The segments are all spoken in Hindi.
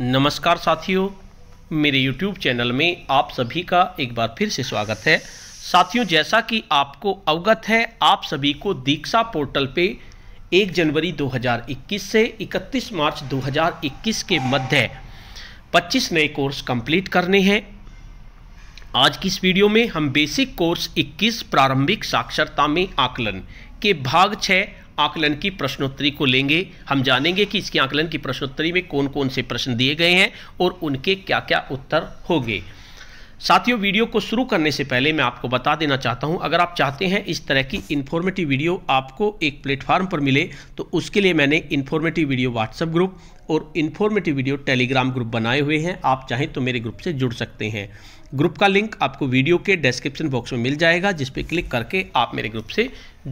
नमस्कार साथियों मेरे YouTube चैनल में आप सभी का एक बार फिर से स्वागत है साथियों जैसा कि आपको अवगत है आप सभी को दीक्षा पोर्टल पे 1 जनवरी 2021 से 31 मार्च 2021 के मध्य 25 नए कोर्स कंप्लीट करने हैं आज की इस वीडियो में हम बेसिक कोर्स 21 प्रारंभिक साक्षरता में आकलन के भाग छः आकलन की प्रश्नोत्तरी को लेंगे हम जानेंगे कि इसके आकलन की प्रश्नोत्तरी में कौन कौन से प्रश्न दिए गए हैं और उनके क्या क्या उत्तर होंगे साथियों वीडियो को शुरू करने से पहले मैं आपको बता देना चाहता हूं अगर आप चाहते हैं इस तरह की इन्फॉर्मेटिव वीडियो आपको एक प्लेटफार्म पर मिले तो उसके लिए मैंने इन्फॉर्मेटिव वीडियो व्हाट्सएप ग्रुप और इन्फॉर्मेटिव वीडियो टेलीग्राम ग्रुप बनाए हुए हैं आप चाहें तो मेरे ग्रुप से जुड़ सकते हैं ग्रुप का लिंक आपको वीडियो के डिस्क्रिप्शन बॉक्स में मिल जाएगा जिस पर क्लिक करके आप मेरे ग्रुप से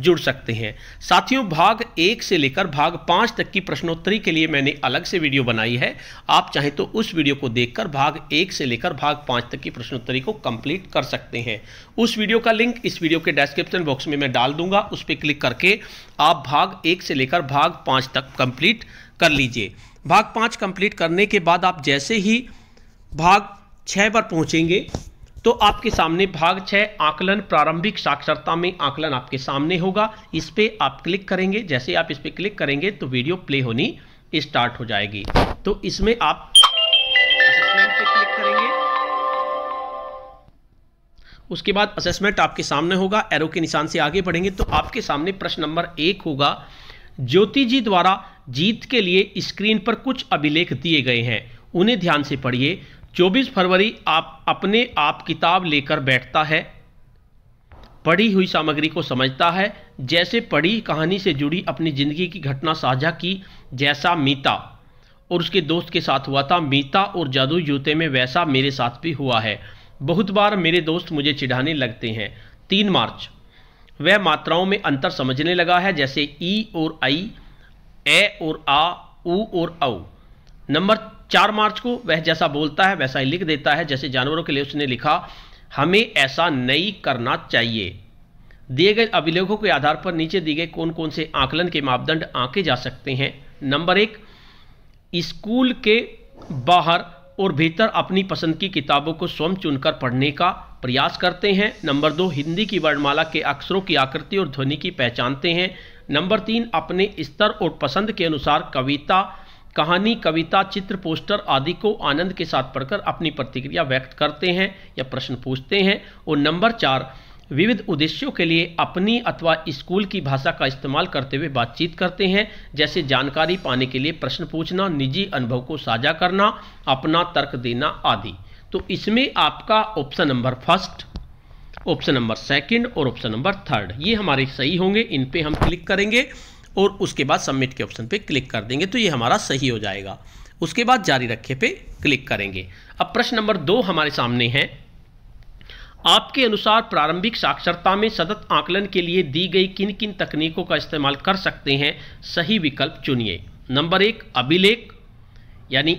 जुड़ सकते हैं साथियों भाग एक से लेकर भाग पाँच तक की प्रश्नोत्तरी के लिए मैंने अलग से वीडियो बनाई है आप चाहें तो उस वीडियो को देखकर भाग एक से लेकर भाग पाँच तक की प्रश्नोत्तरी को कंप्लीट कर सकते हैं उस वीडियो का लिंक इस वीडियो के डिस्क्रिप्शन बॉक्स में मैं डाल दूंगा उस पर क्लिक करके आप भाग एक से लेकर भाग पाँच तक कंप्लीट कर लीजिए भाग पाँच कंप्लीट करने के बाद आप जैसे ही भाग छः पर पहुँचेंगे तो आपके सामने भाग छः आकलन प्रारंभिक साक्षरता में आकलन आपके सामने होगा इस पर आप क्लिक करेंगे जैसे आप इस पर क्लिक करेंगे तो वीडियो प्ले होनी स्टार्ट हो जाएगी तो इसमें आप उसके बाद असेसमेंट आपके सामने होगा एरो के निशान से आगे बढ़ेंगे तो आपके सामने प्रश्न नंबर एक होगा ज्योति जी द्वारा जीत के लिए स्क्रीन पर कुछ अभिलेख दिए गए हैं उन्हें ध्यान से पढ़िए 24 फरवरी आप अपने आप किताब लेकर बैठता है पढ़ी हुई सामग्री को समझता है जैसे पढ़ी कहानी से जुड़ी अपनी जिंदगी की घटना साझा की जैसा मीता और उसके दोस्त के साथ हुआ था मीता और जादू जूते में वैसा मेरे साथ भी हुआ है बहुत बार मेरे दोस्त मुझे चिढ़ाने लगते हैं तीन मार्च वह मात्राओं में अंतर समझने लगा है जैसे ई और आई ए और आ ऊ और औ नंबर चार मार्च को वह जैसा बोलता है वैसा ही लिख देता है जैसे जानवरों के लिए उसने लिखा हमें ऐसा नहीं करना चाहिए दिए गए अभिलेखों के आधार पर नीचे दिए गए कौन कौन से आंकलन के मापदंड आंके जा सकते हैं नंबर एक स्कूल के बाहर और भीतर अपनी पसंद की किताबों को स्वयं चुनकर पढ़ने का प्रयास करते हैं नंबर दो हिंदी की वर्णमाला के अक्षरों की आकृति और ध्वनि की पहचानते हैं नंबर तीन अपने स्तर और पसंद के अनुसार कविता कहानी कविता चित्र पोस्टर आदि को आनंद के साथ पढ़कर अपनी प्रतिक्रिया व्यक्त करते हैं या प्रश्न पूछते हैं और नंबर चार विविध उद्देश्यों के लिए अपनी अथवा स्कूल की भाषा का इस्तेमाल करते हुए बातचीत करते हैं जैसे जानकारी पाने के लिए प्रश्न पूछना निजी अनुभव को साझा करना अपना तर्क देना आदि तो इसमें आपका option number first option number second और ऑप्शन नंबर थर्ड ये हमारे सही होंगे इन पे हम क्लिक करेंगे और उसके बाद सबमिट के ऑप्शन पे क्लिक कर देंगे तो ये हमारा सही हो जाएगा उसके बाद जारी रखे पे क्लिक करेंगे अब प्रश्न नंबर दो हमारे सामने है आपके अनुसार प्रारंभिक साक्षरता में सतत आकलन के लिए दी गई किन किन तकनीकों का इस्तेमाल कर सकते हैं सही विकल्प चुनिए नंबर एक अभिलेख यानी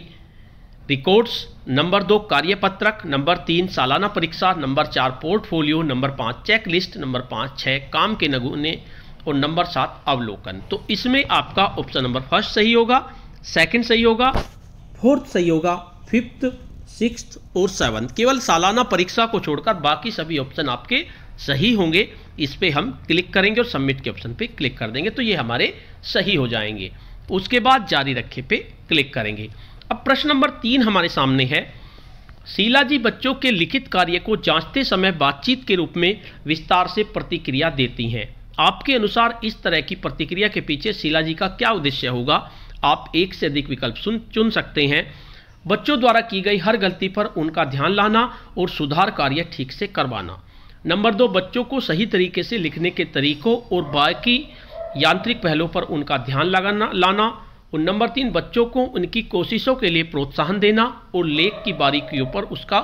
रिकॉर्ड्स नंबर दो कार्यपत्रक नंबर तीन सालाना परीक्षा नंबर चार पोर्टफोलियो नंबर पाँच चेक लिस्ट नंबर पाँच छः काम के नगुने और नंबर सात अवलोकन तो इसमें आपका ऑप्शन नंबर फर्स्ट सही होगा सेकंड सही होगा फोर्थ सही होगा फिफ्थ सिक्स और सेवन्थ केवल सालाना परीक्षा को छोड़कर बाकी सभी ऑप्शन आपके सही होंगे इस पर हम क्लिक करेंगे और सबमिट के ऑप्शन पर क्लिक कर देंगे तो ये हमारे सही हो जाएंगे उसके बाद जारी रखे पे क्लिक करेंगे अब प्रश्न नंबर तीन हमारे सामने है शीला जी बच्चों के लिखित कार्य को जांचते समय बातचीत के रूप में विस्तार से प्रतिक्रिया देती हैं आपके अनुसार इस तरह की प्रतिक्रिया के पीछे शीला जी का क्या उद्देश्य होगा आप एक से अधिक विकल्प सुन चुन सकते हैं बच्चों द्वारा की गई हर गलती पर उनका ध्यान लाना और सुधार कार्य ठीक से करवाना नंबर दो बच्चों को सही तरीके से लिखने के तरीकों और बाकी यांत्रिक पहलों पर उनका ध्यान लगाना लाना और नंबर तीन बच्चों को उनकी कोशिशों के लिए प्रोत्साहन देना और लेख की बारीकियों पर उसका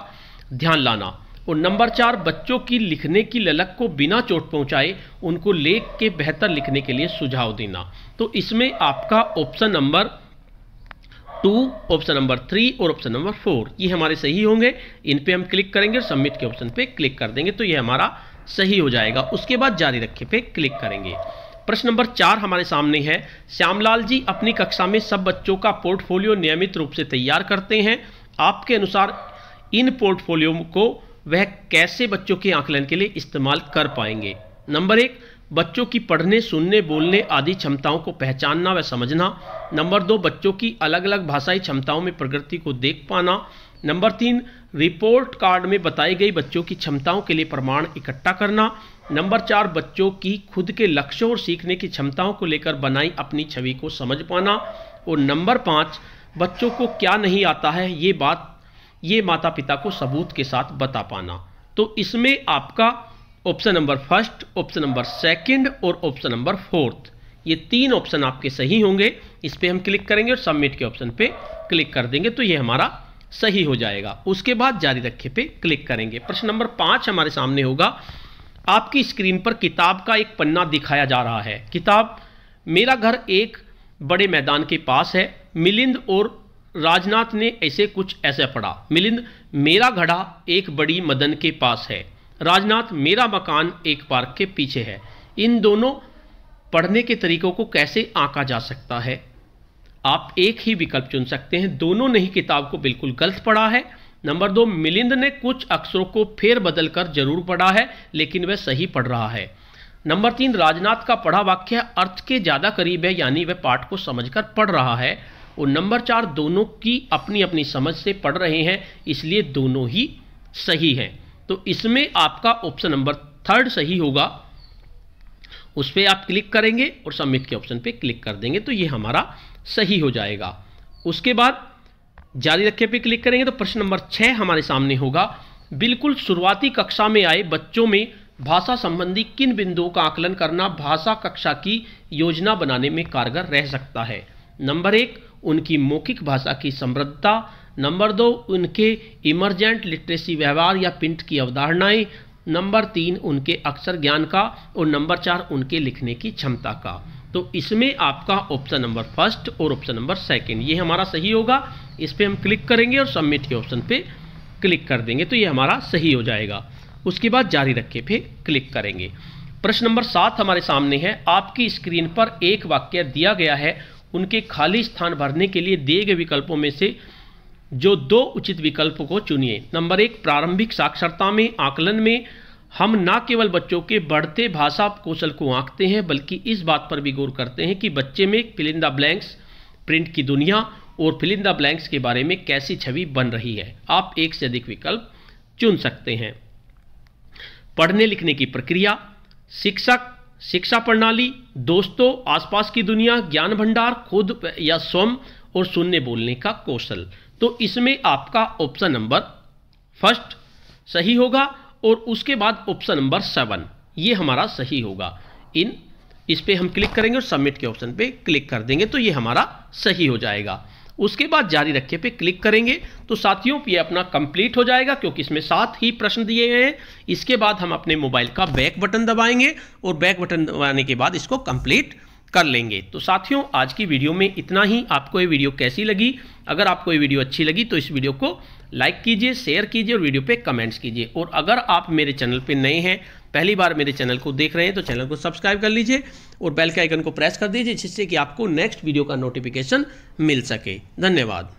ध्यान लाना और नंबर चार बच्चों की लिखने की ललक को बिना चोट पहुंचाए उनको लेख के बेहतर लिखने के लिए सुझाव देना तो इसमें आपका option number two option number three और ऑप्शन नंबर फोर ये हमारे सही होंगे इन पे हम क्लिक करेंगे और सबमिट के ऑप्शन पे क्लिक कर देंगे तो ये हमारा सही हो जाएगा उसके बाद जारी रखे पे क्लिक करेंगे प्रश्न नंबर चार हमारे सामने है श्यामलाल जी अपनी कक्षा में सब बच्चों का पोर्टफोलियो नियमित रूप से तैयार करते हैं आपके अनुसार इन पोर्टफोलियो को वह कैसे बच्चों के आकलन के लिए इस्तेमाल कर पाएंगे नंबर एक बच्चों की पढ़ने सुनने बोलने आदि क्षमताओं को पहचानना व समझना नंबर दो बच्चों की अलग अलग भाषाई क्षमताओं में प्रगति को देख पाना नंबर तीन रिपोर्ट कार्ड में बताई गई बच्चों की क्षमताओं के लिए प्रमाण इकट्ठा करना नंबर चार बच्चों की खुद के लक्ष्यों और सीखने की क्षमताओं को लेकर बनाई अपनी छवि को समझ पाना और नंबर पाँच बच्चों को क्या नहीं आता है ये बात ये माता पिता को सबूत के साथ बता पाना तो इसमें आपका option number first option number second और ऑप्शन नंबर फोर्थ ये तीन ऑप्शन आपके सही होंगे इस पर हम क्लिक करेंगे और सबमिट के ऑप्शन पे क्लिक कर देंगे तो ये हमारा सही हो जाएगा उसके बाद जारी रखे पे क्लिक करेंगे प्रश्न नंबर पाँच हमारे सामने होगा आपकी स्क्रीन पर किताब का एक पन्ना दिखाया जा रहा है किताब मेरा घर एक बड़े मैदान के पास है मिलिंद और राजनाथ ने ऐसे कुछ ऐसे पढ़ा मिलिंद मेरा घड़ा एक बड़ी मदन के पास है राजनाथ मेरा मकान एक पार्क के पीछे है इन दोनों पढ़ने के तरीकों को कैसे आंका जा सकता है आप एक ही विकल्प चुन सकते हैं दोनों ने ही किताब को बिल्कुल गलत पढ़ा है नंबर दो मिलिंद ने कुछ अक्षरों को फेर बदल कर जरूर पढ़ा है लेकिन वह सही पढ़ रहा है नंबर तीन राजनाथ का पढ़ा वाक्य अर्थ के ज़्यादा करीब है यानी वह पाठ को समझकर पढ़ रहा है और नंबर चार दोनों की अपनी अपनी समझ से पढ़ रहे हैं इसलिए दोनों ही सही हैं तो इसमें आपका ऑप्शन नंबर थर्ड सही होगा उस पर आप क्लिक करेंगे और सबमिट के ऑप्शन पे क्लिक कर देंगे तो ये हमारा सही हो जाएगा उसके बाद जारी रखे पे क्लिक करेंगे तो प्रश्न नंबर छः हमारे सामने होगा बिल्कुल शुरुआती कक्षा में आए बच्चों में भाषा संबंधी किन बिंदुओं का आकलन करना भाषा कक्षा की योजना बनाने में कारगर रह सकता है नंबर एक उनकी मौखिक भाषा की समृद्धता नंबर दो उनके इमरजेंट लिटरेसी व्यवहार या पिंट की अवधारणाएं नंबर तीन उनके अक्षर ज्ञान का और नंबर चार उनके लिखने की क्षमता का तो इसमें आपका ऑप्शन नंबर फर्स्ट और ऑप्शन नंबर सेकेंड ये हमारा सही होगा इस पर हम क्लिक करेंगे और सबमिट के ऑप्शन पे क्लिक कर देंगे तो ये हमारा सही हो जाएगा उसके बाद जारी रखे फिर क्लिक करेंगे प्रश्न नंबर सात हमारे सामने है आपकी स्क्रीन पर एक वाक्य दिया गया है उनके खाली स्थान भरने के लिए दिए गए विकल्पों में से जो दो उचित विकल्पों को चुनिए नंबर एक प्रारंभिक साक्षरता में आकलन में हम न केवल बच्चों के बढ़ते भाषा कौशल को आंकते हैं बल्कि इस बात पर भी गौर करते हैं कि बच्चे में फिलिंदा ब्लैंक्स प्रिंट की दुनिया और फिलिंदा ब्लैंक्स के बारे में कैसी छवि बन रही है आप एक से अधिक विकल्प चुन सकते हैं पढ़ने लिखने की प्रक्रिया शिक्षक शिक्षा प्रणाली दोस्तों आसपास की दुनिया ज्ञान भंडार खुद या स्वयं और सुनने बोलने का कौशल तो इसमें आपका ऑप्शन नंबर फर्स्ट सही होगा और उसके बाद ऑप्शन नंबर सेवन ये हमारा सही होगा इन इस पर हम क्लिक करेंगे और सबमिट के ऑप्शन पे क्लिक कर देंगे तो ये हमारा सही हो जाएगा उसके बाद जारी रखे पे क्लिक करेंगे तो साथियों ये अपना कंप्लीट हो जाएगा क्योंकि इसमें सात ही प्रश्न दिए गए हैं इसके बाद हम अपने मोबाइल का बैक बटन दबाएंगे और बैक बटन दबाने के बाद इसको कंप्लीट कर लेंगे तो साथियों आज की वीडियो में इतना ही आपको ये वीडियो कैसी लगी अगर आपको ये वीडियो अच्छी लगी तो इस वीडियो को लाइक कीजिए शेयर कीजिए और वीडियो पे कमेंट्स कीजिए और अगर आप मेरे चैनल पे नए हैं पहली बार मेरे चैनल को देख रहे हैं तो चैनल को सब्सक्राइब कर लीजिए और बेल के आइकन को प्रेस कर दीजिए जिससे कि आपको नेक्स्ट वीडियो का नोटिफिकेशन मिल सके धन्यवाद